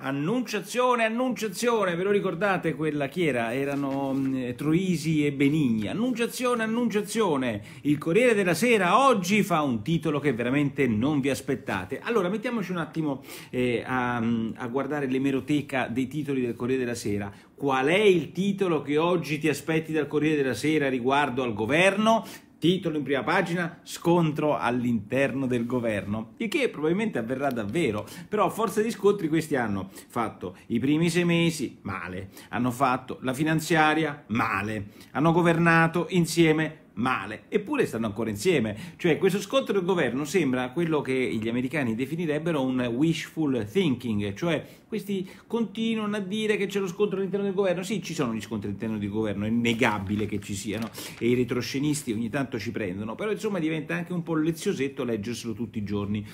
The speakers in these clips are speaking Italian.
Annunciazione, Annunciazione, ve lo ricordate quella chi era? Erano mh, mm, Troisi e Benigni. Annunciazione, Annunciazione. Il Corriere della Sera oggi fa un titolo che veramente non vi aspettate. Allora, mettiamoci un attimo eh, a, mm, a guardare l'emeroteca dei titoli del Corriere della Sera. Qual è il titolo che oggi ti aspetti dal Corriere della Sera riguardo al governo? Titolo in prima pagina, scontro all'interno del governo, il che probabilmente avverrà davvero, però a forza di scontri questi hanno fatto i primi sei mesi male, hanno fatto la finanziaria male, hanno governato insieme male, eppure stanno ancora insieme. Cioè questo scontro del governo sembra quello che gli americani definirebbero un wishful thinking, cioè questi continuano a dire che c'è lo scontro all'interno del governo, sì ci sono gli scontri all'interno del governo, è innegabile che ci siano e i retroscenisti ogni tanto ci prendono, però insomma diventa anche un po' leziosetto leggerselo tutti i giorni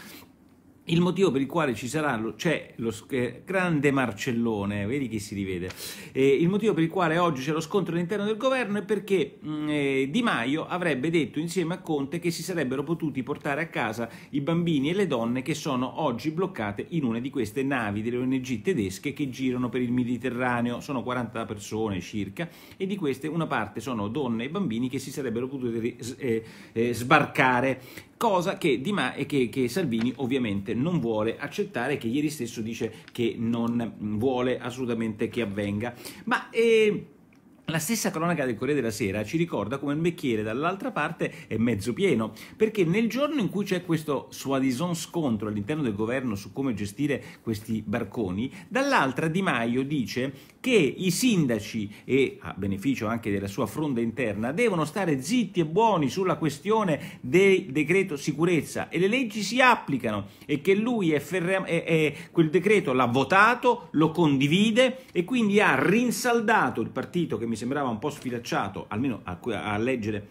il motivo per il quale ci sarà, c'è lo eh, grande Marcellone, vedi chi si rivede, eh, il motivo per il quale oggi c'è lo scontro all'interno del governo è perché mm, eh, Di Maio avrebbe detto insieme a Conte che si sarebbero potuti portare a casa i bambini e le donne che sono oggi bloccate in una di queste navi delle ONG tedesche che girano per il Mediterraneo, sono 40 persone circa, e di queste una parte sono donne e bambini che si sarebbero potuti eh, eh, sbarcare, cosa che, che, che Salvini ovviamente non vuole accettare, che ieri stesso dice che non vuole assolutamente che avvenga. Ma eh, la stessa cronaca del Corriere della Sera ci ricorda come il bicchiere dall'altra parte è mezzo pieno, perché nel giorno in cui c'è questo soadison scontro all'interno del governo su come gestire questi barconi, dall'altra Di Maio dice che i sindaci, e a beneficio anche della sua fronda interna, devono stare zitti e buoni sulla questione del decreto sicurezza e le leggi si applicano e che lui è è, è, quel decreto l'ha votato, lo condivide e quindi ha rinsaldato il partito che mi mi sembrava un po' sfidacciato, almeno a, a leggere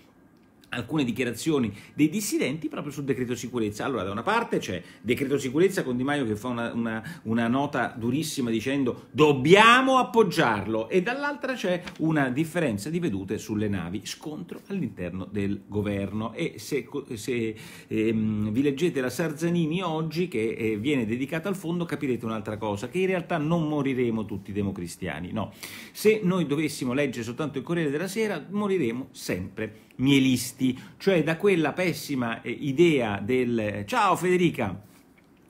alcune dichiarazioni dei dissidenti proprio sul decreto sicurezza. Allora, da una parte c'è decreto sicurezza con Di Maio che fa una, una, una nota durissima dicendo dobbiamo appoggiarlo e dall'altra c'è una differenza di vedute sulle navi, scontro all'interno del governo. E se, se ehm, vi leggete la Sarzanini oggi che eh, viene dedicata al fondo capirete un'altra cosa, che in realtà non moriremo tutti democristiani, no. Se noi dovessimo leggere soltanto il Corriere della Sera moriremo sempre mielisti, cioè da quella pessima eh, idea del ciao Federica,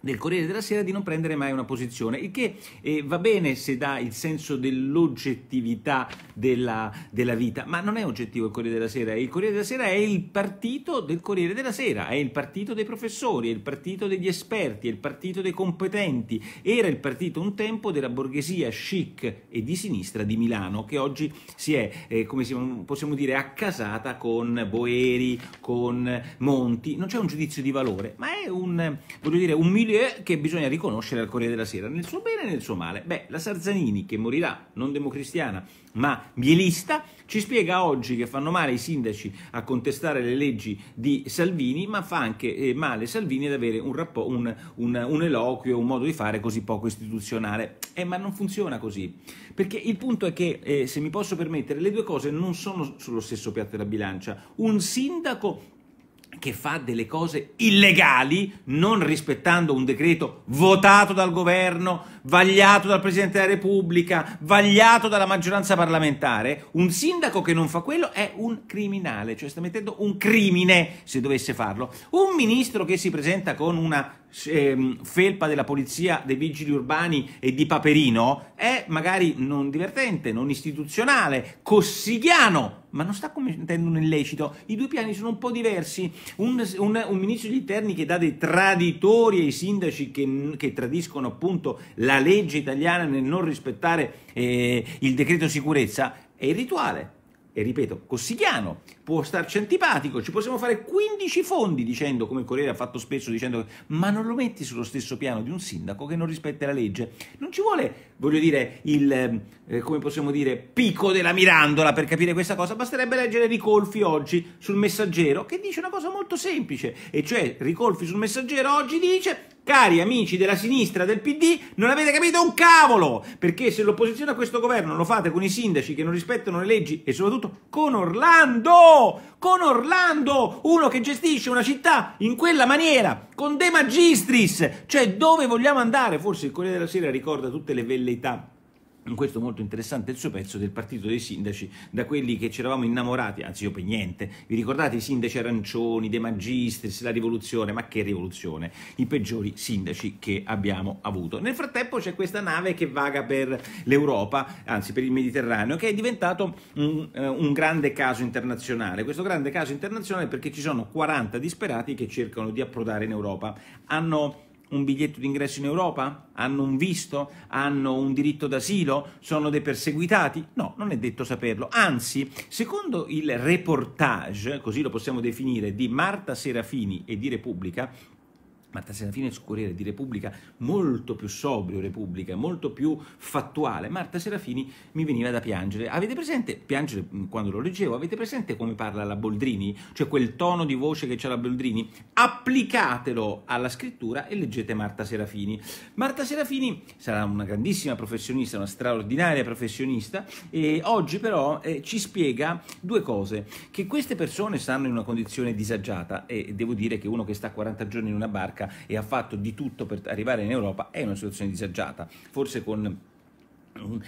del Corriere della Sera di non prendere mai una posizione, il che eh, va bene se dà il senso dell'oggettività della, della, vita, ma non è oggettivo il Corriere della Sera, il Corriere della Sera è il partito del Corriere della Sera, è il partito dei professori, è il partito degli esperti, è il partito dei competenti, era il partito un tempo della borghesia chic e di sinistra di Milano, che oggi si è, eh, come si, possiamo dire, accasata con Boeri, con Monti, non c'è un giudizio di valore, ma è un, voglio dire, un miglio Richelieu che bisogna riconoscere al Corriere della Sera, nel suo bene e nel suo male. Beh, la Sarzanini, che morirà non democristiana ma bielista, ci spiega oggi che fanno male i sindaci a contestare le leggi di Salvini, ma fa anche eh, male Salvini ad avere un, un, un, un eloquio, un modo di fare così poco istituzionale. Eh, ma non funziona così, perché il punto è che, eh, se mi posso permettere, le due cose non sono sullo stesso piatto della bilancia. Un sindaco che fa delle cose illegali, non rispettando un decreto votato dal governo, vagliato dal Presidente della Repubblica, vagliato dalla maggioranza parlamentare, un sindaco che non fa quello è un criminale, cioè sta mettendo un crimine se dovesse farlo. Un ministro che si presenta con una Ehm, felpa della polizia, dei vigili urbani e di Paperino è magari non divertente, non istituzionale, cossigliano, ma non sta commettendo un illecito. I due piani sono un po' diversi. Un, un, un ministro degli interni che dà dei traditori ai sindaci che, che tradiscono appunto la legge italiana nel non rispettare eh, il decreto sicurezza è il rituale. E ripeto, cossigliano, può starci antipatico, ci possiamo fare 15 fondi dicendo, come il Corriere ha fatto spesso, dicendo ma non lo metti sullo stesso piano di un sindaco che non rispetta la legge. Non ci vuole, voglio dire, il, eh, come possiamo dire, picco della mirandola per capire questa cosa, basterebbe leggere Ricolfi oggi sul messaggero che dice una cosa molto semplice, e cioè Ricolfi sul messaggero oggi dice Cari amici della sinistra del PD, non avete capito un cavolo! Perché se l'opposizione a questo governo lo fate con i sindaci che non rispettano le leggi e soprattutto con Orlando, con Orlando, uno che gestisce una città in quella maniera, con De Magistris, cioè dove vogliamo andare? Forse il Corriere della Sera ricorda tutte le velleità in questo molto interessante il suo pezzo del partito dei sindaci, da quelli che ci eravamo innamorati, anzi io per niente, vi ricordate i sindaci arancioni, De Magistris, la rivoluzione, ma che rivoluzione, i peggiori sindaci che abbiamo avuto. Nel frattempo c'è questa nave che vaga per l'Europa, anzi per il Mediterraneo, che è diventato un, eh, un grande caso internazionale, questo grande caso internazionale perché ci sono 40 disperati che cercano di approdare in Europa, hanno un biglietto d'ingresso in Europa? Hanno un visto? Hanno un diritto d'asilo? Sono dei perseguitati? No, non è detto saperlo. Anzi, secondo il reportage, così lo possiamo definire, di Marta Serafini e di Repubblica, Marta Serafini è su Corriere di Repubblica molto più sobrio Repubblica, molto più fattuale. Marta Serafini mi veniva da piangere. Avete presente, piangere mm, quando lo leggevo, avete presente come parla la Boldrini? Cioè quel tono di voce che c'è la Boldrini? Applicatelo alla scrittura e leggete Marta Serafini. Marta Serafini sarà una grandissima professionista, una straordinaria professionista e oggi però eh, ci spiega due cose, che queste persone stanno in una condizione disagiata e devo dire che uno che sta 40 giorni in una barca e ha fatto di tutto per arrivare in Europa, è una situazione disagiata, forse con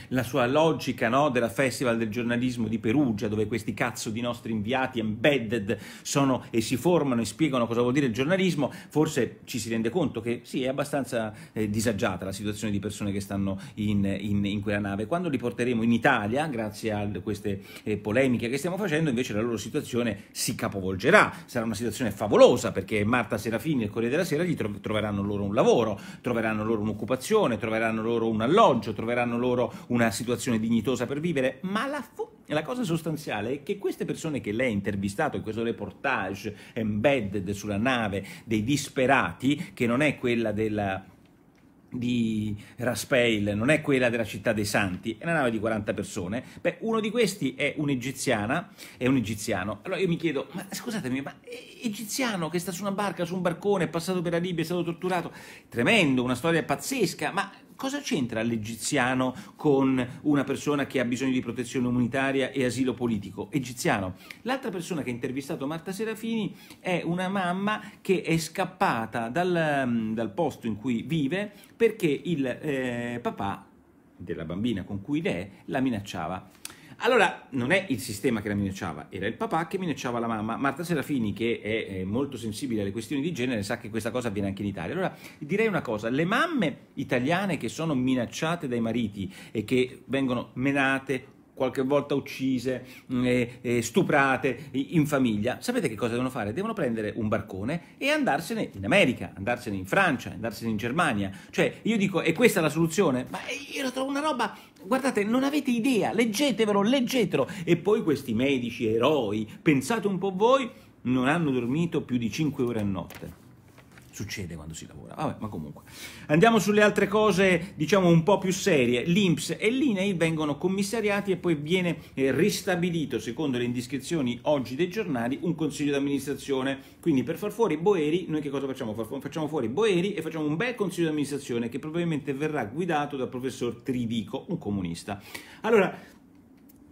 la sua logica no, della Festival del giornalismo di Perugia, dove questi cazzo di nostri inviati embedded sono e si formano e spiegano cosa vuol dire il giornalismo, forse ci si rende conto che sì, è abbastanza eh, disagiata la situazione di persone che stanno in, in, in, quella nave. Quando li porteremo in Italia, grazie a queste eh, polemiche che stiamo facendo, invece la loro situazione si capovolgerà, sarà una situazione favolosa perché Marta Serafini e il Corriere della Sera gli tro troveranno loro un lavoro, troveranno loro un'occupazione, troveranno loro un alloggio, troveranno loro loro una situazione dignitosa per vivere, ma la, la cosa sostanziale è che queste persone che lei ha intervistato in questo reportage embedded sulla nave dei disperati, che non è quella della di Raspeil, non è quella della città dei santi, è una nave di 40 persone. Beh, uno di questi è un'egiziana, è un egiziano. Allora io mi chiedo, ma scusatemi, ma egiziano che sta su una barca, su un barcone, è passato per la Libia, è stato torturato, tremendo, una storia pazzesca, ma cosa c'entra l'egiziano con una persona che ha bisogno di protezione umanitaria e asilo politico? Egiziano. L'altra persona che ha intervistato Marta Serafini è una mamma che è scappata dal, mm, dal posto in cui vive perché il eh, papà della bambina con cui lei la minacciava. Allora, non è il sistema che la minacciava, era il papà che minacciava la mamma. Marta Serafini, che è molto sensibile alle questioni di genere, sa che questa cosa avviene anche in Italia. Allora, direi una cosa, le mamme italiane che sono minacciate dai mariti e che vengono menate, qualche volta uccise, mm, stuprate in famiglia, sapete che cosa devono fare? Devono prendere un barcone e andarsene in America, andarsene in Francia, andarsene in Germania. Cioè, io dico, è questa la soluzione? Ma eh, io la trovo una roba guardate, non avete idea, leggetevelo, leggetelo. E poi questi medici eroi, pensate un po' voi, non hanno dormito più di 5 ore a notte succede quando si lavora. Vabbè, ma comunque. Andiamo sulle altre cose, diciamo, un po' più serie. L'Inps e l'INEI vengono commissariati e poi viene eh, ristabilito, secondo le indiscrezioni oggi dei giornali, un consiglio d'amministrazione. Quindi per far fuori Boeri, noi che cosa facciamo? Facciamo fuori Boeri e facciamo un bel consiglio d'amministrazione che probabilmente verrà guidato dal professor Trivico, un comunista. Allora,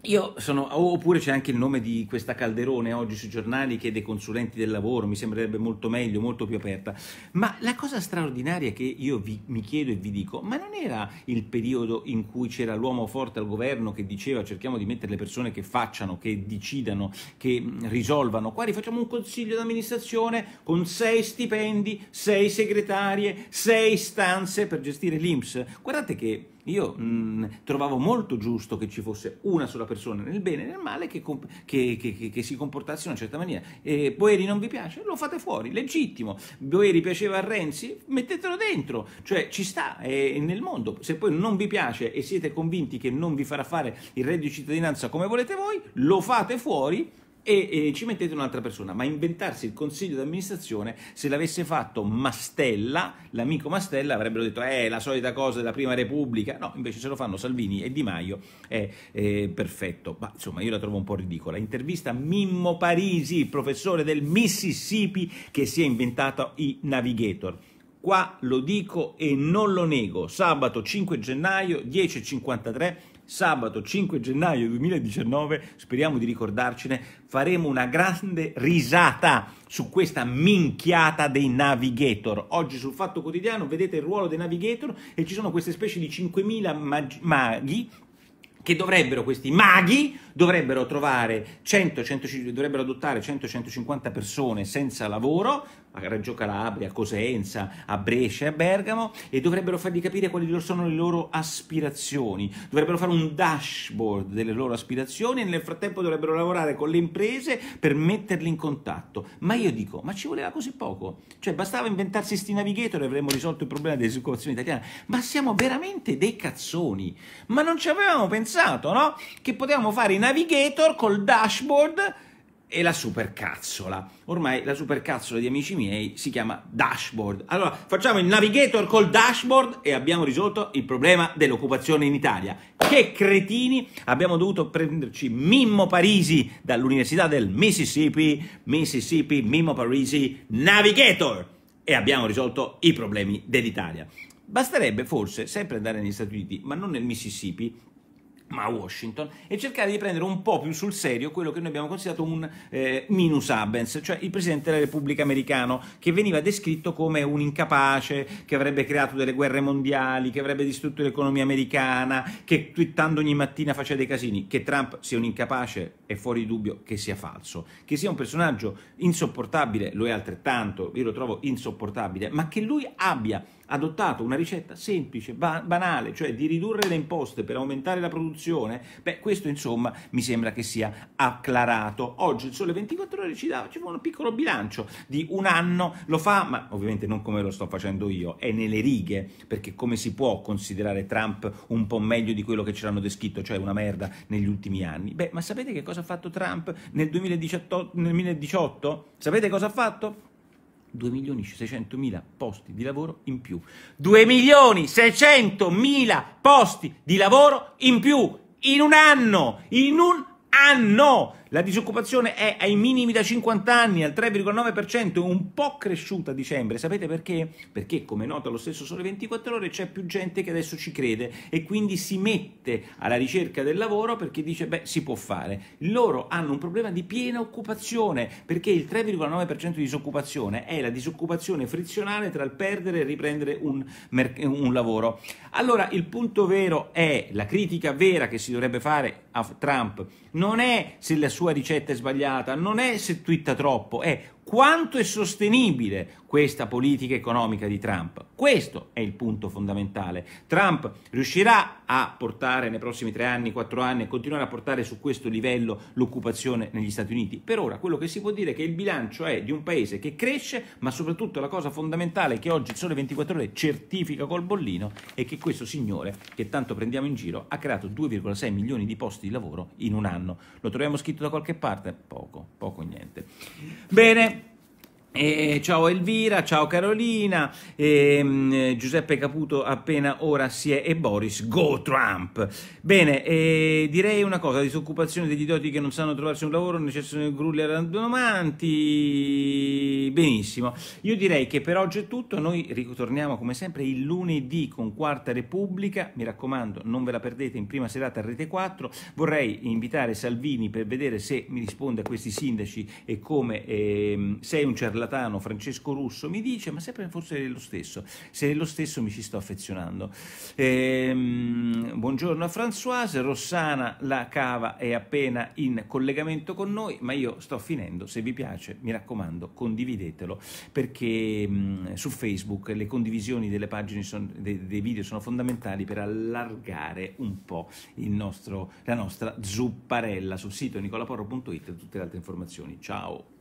io sono, oppure c'è anche il nome di questa Calderone oggi sui giornali che è dei consulenti del lavoro, mi sembrerebbe molto meglio, molto più aperta. Ma la cosa straordinaria che io vi, mi chiedo e vi dico, ma non era il periodo in cui c'era l'uomo forte al governo che diceva cerchiamo di mettere le persone che facciano, che decidano, che risolvano. Qua rifacciamo un consiglio d'amministrazione con sei stipendi, sei segretarie, sei stanze per gestire l'Inps. Guardate che io mh, mm, trovavo molto giusto che ci fosse una sola persona nel bene e nel male che, che, che, che, si comportasse in una certa maniera. E Boeri non vi piace? Lo fate fuori, legittimo. Boeri piaceva a Renzi? Mettetelo dentro, cioè ci sta, è nel mondo. Se poi non vi piace e siete convinti che non vi farà fare il reddito di cittadinanza come volete voi, lo fate fuori e, e, ci mettete un'altra persona, ma inventarsi il consiglio d'amministrazione, se l'avesse fatto Mastella, l'amico Mastella avrebbero detto eh la solita cosa della prima repubblica, no invece se lo fanno Salvini e Di Maio è, è perfetto, ma insomma io la trovo un po' ridicola, intervista Mimmo Parisi, professore del Mississippi che si è inventato i Navigator. Qua lo dico e non lo nego. Sabato 5 gennaio 10.53 sabato 5 gennaio 2019, speriamo di ricordarcene, faremo una grande risata su questa minchiata dei navigator. Oggi sul Fatto Quotidiano vedete il ruolo dei navigator e ci sono queste specie di 5.000 mag maghi che dovrebbero, questi maghi, dovrebbero trovare 100, 100, dovrebbero adottare 100-150 persone senza lavoro, a Reggio Calabria, a Cosenza, a Brescia e a Bergamo e dovrebbero fargli capire quali sono le loro aspirazioni, dovrebbero fare un dashboard delle loro aspirazioni e nel frattempo dovrebbero lavorare con le imprese per metterli in contatto. Ma io dico, ma ci voleva così poco? Cioè bastava inventarsi sti navigator e avremmo risolto il problema della italiana. Ma siamo veramente dei cazzoni. Ma non ci avevamo pensato, no? Che potevamo fare i navigator col dashboard e la supercazzola. Ormai la supercazzola di amici miei si chiama dashboard. Allora facciamo il navigator col dashboard e abbiamo risolto il problema dell'occupazione in Italia. Che cretini! Abbiamo dovuto prenderci Mimmo Parisi dall'Università del Mississippi, Mississippi Mimmo Parisi Navigator e abbiamo risolto i problemi dell'Italia. Basterebbe forse sempre andare negli Stati Uniti, ma non nel Mississippi, ma a Washington, e cercare di prendere un po' più sul serio quello che noi abbiamo considerato un eh, minus abens, cioè il Presidente della Repubblica americano, che veniva descritto come un incapace, che avrebbe creato delle guerre mondiali, che avrebbe distrutto l'economia americana, che twittando ogni mattina faceva dei casini. Che Trump sia un incapace è fuori di dubbio che sia falso. Che sia un personaggio insopportabile, lo è altrettanto, io lo trovo insopportabile, ma che lui abbia adottato una ricetta semplice, ba- banale, cioè di ridurre le imposte per aumentare la produzione, beh, questo insomma mi sembra che sia acclarato. Oggi il Sole 24 Ore ci dà, ci fa un piccolo bilancio di un anno, lo fa, ma ovviamente non come lo sto facendo io, è nelle righe, perché come si può considerare Trump un po' meglio di quello che ce l'hanno descritto, cioè una merda negli ultimi anni? Beh, ma sapete che cosa ha fatto Trump nel 2018? Nel 2018? Sapete cosa ha fatto? 2.600.000 posti di lavoro in più. 2.600.000 posti di lavoro in più in un anno, in un anno. La disoccupazione è ai minimi da 50 anni, al 3,9%, un po' cresciuta a dicembre. Sapete perché? Perché, come nota lo stesso Sole 24 Ore, c'è più gente che adesso ci crede e quindi si mette alla ricerca del lavoro perché dice, beh, si può fare. Loro hanno un problema di piena occupazione perché il 3,9% di disoccupazione è la disoccupazione frizionale tra il perdere e riprendere un, un lavoro. Allora, il punto vero è, la critica vera che si dovrebbe fare a Trump, non è se la sua sua ricetta è sbagliata, non è se twitta troppo, è quanto è sostenibile questa politica economica di Trump? Questo è il punto fondamentale. Trump riuscirà a portare nei prossimi tre anni, quattro anni, e continuare a portare su questo livello l'occupazione negli Stati Uniti? Per ora quello che si può dire è che il bilancio è di un paese che cresce, ma soprattutto la cosa fondamentale che oggi il Sole 24 Ore certifica col bollino è che questo signore, che tanto prendiamo in giro, ha creato 2,6 milioni di posti di lavoro in un anno. Lo troviamo scritto da qualche parte? Poco, poco niente. Bene. Eh, ciao Elvira, ciao Carolina, eh, Giuseppe Caputo appena ora si è e Boris, go Trump! Bene, eh, direi una cosa, disoccupazione degli idioti che non sanno trovarsi un lavoro, necessitano di grulli randomanti, benissimo. Io direi che per oggi è tutto, noi ritorniamo come sempre il lunedì con Quarta Repubblica, mi raccomando non ve la perdete in prima serata a Rete 4, vorrei invitare Salvini per vedere se mi risponde a questi sindaci e come ehm, sei un cerlatano ciarlatano Francesco Russo mi dice, ma sempre forse è lo stesso, se è lo stesso mi ci sto affezionando. Ehm, buongiorno a Françoise, Rossana La Cava è appena in collegamento con noi, ma io sto finendo, se vi piace mi raccomando condividetelo perché mh, mm, su Facebook le condivisioni delle pagine son, dei, dei, video sono fondamentali per allargare un po' il nostro, la nostra zupparella sul sito nicolaporro.it e tutte le altre informazioni. Ciao!